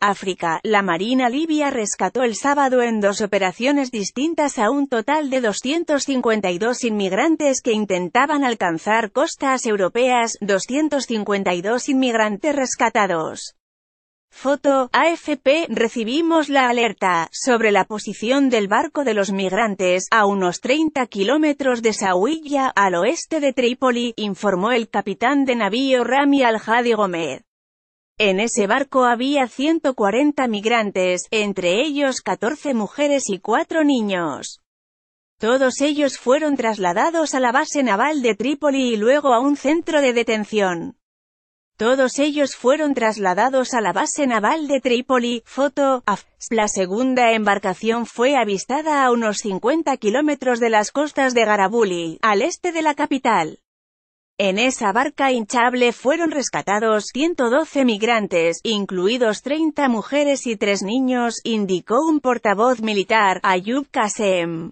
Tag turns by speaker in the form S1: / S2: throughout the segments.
S1: África, la Marina libia rescató el sábado en dos operaciones distintas a un total de 252 inmigrantes que intentaban alcanzar costas europeas, 252 inmigrantes rescatados. Foto, AFP, recibimos la alerta, sobre la posición del barco de los migrantes, a unos 30 kilómetros de Sahuilla, al oeste de Trípoli, informó el capitán de navío Rami Al-Hadi Gómez. En ese barco había 140 migrantes, entre ellos 14 mujeres y 4 niños. Todos ellos fueron trasladados a la base naval de Trípoli y luego a un centro de detención. Todos ellos fueron trasladados a la base naval de Trípoli, foto, La segunda embarcación fue avistada a unos 50 kilómetros de las costas de Garabuli, al este de la capital. En esa barca hinchable fueron rescatados 112 migrantes, incluidos 30 mujeres y 3 niños, indicó un portavoz militar, Ayub Qasem.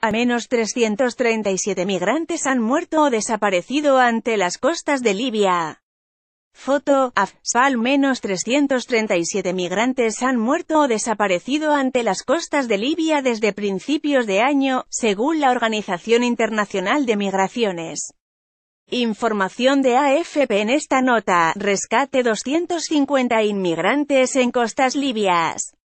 S1: A menos 337 migrantes han muerto o desaparecido ante las costas de Libia. Foto, afsal Al menos 337 migrantes han muerto o desaparecido ante las costas de Libia desde principios de año, según la Organización Internacional de Migraciones. Información de AFP en esta nota, rescate 250 inmigrantes en costas libias.